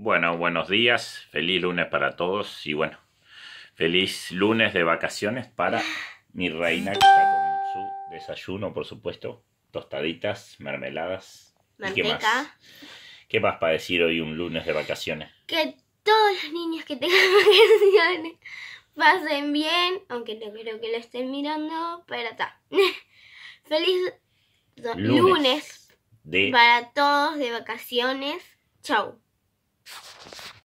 Bueno, buenos días, feliz lunes para todos y bueno, feliz lunes de vacaciones para mi reina que está con su desayuno, por supuesto, tostaditas, mermeladas. qué más? ¿Qué más para decir hoy un lunes de vacaciones? Que todos los niños que tengan vacaciones pasen bien, aunque no creo que lo estén mirando, pero está. feliz lunes, para todos de vacaciones. Chau.